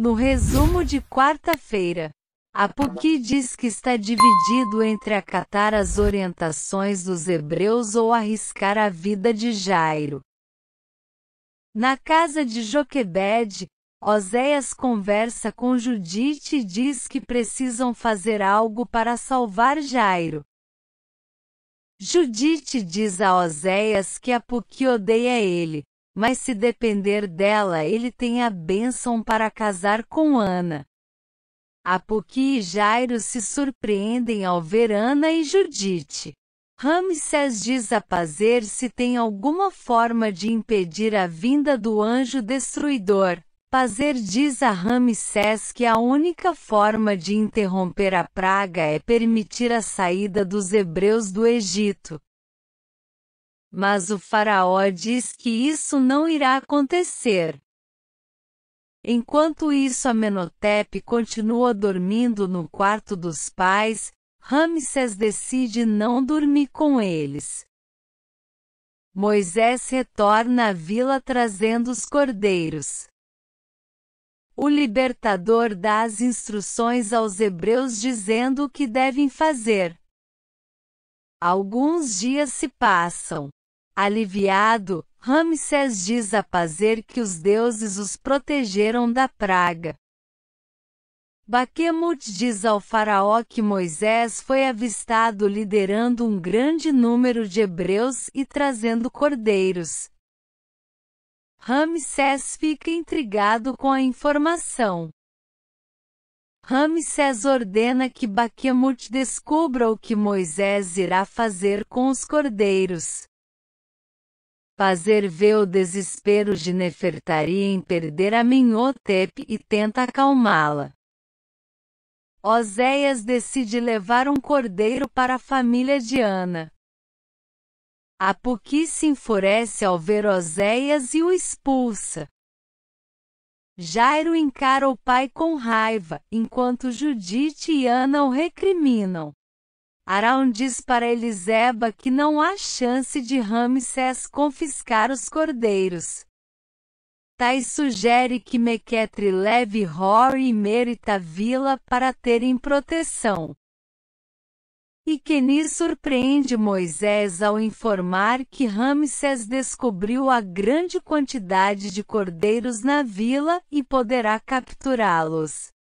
No resumo de quarta-feira, a PUC diz que está dividido entre acatar as orientações dos hebreus ou arriscar a vida de Jairo. Na casa de Joquebed, Oséias conversa com Judite e diz que precisam fazer algo para salvar Jairo. Judite diz a Oséias que a PUC odeia ele, mas se depender dela ele tem a bênção para casar com Ana. Apuqui e Jairo se surpreendem ao ver Ana e Judite. Ramsés diz a Pazer se tem alguma forma de impedir a vinda do anjo destruidor. Pazer diz a Ramsés que a única forma de interromper a praga é permitir a saída dos hebreus do Egito. Mas o Faraó diz que isso não irá acontecer. Enquanto isso, Amenhotep continua dormindo no quarto dos pais, Ramsés decide não dormir com eles. Moisés retorna à vila trazendo os cordeiros. O libertador dá as instruções aos hebreus dizendo o que devem fazer. Alguns dias se passam. Aliviado, Ramsés diz a Pazer que os deuses os protegeram da praga. Baquemut diz ao faraó que Moisés foi avistado liderando um grande número de hebreus e trazendo cordeiros. Ramsés fica intrigado com a informação. Ramsés ordena que Baquemut descubra o que Moisés irá fazer com os cordeiros. Pazer vê o desespero de Nefertari em perder a Minhotep e tenta acalmá-la. Oséias decide levar um cordeiro para a família de Ana. Apuqui se enfurece ao ver Oséias e o expulsa. Jairo encara o pai com raiva, enquanto Judite e Ana o recriminam. Arão diz para Eliseba que não há chance de Ramsés confiscar os cordeiros. Tais sugere que Mequetre leve Hor e Merita Vila para terem proteção. E Kenis surpreende Moisés ao informar que Ramsés descobriu a grande quantidade de cordeiros na vila e poderá capturá-los.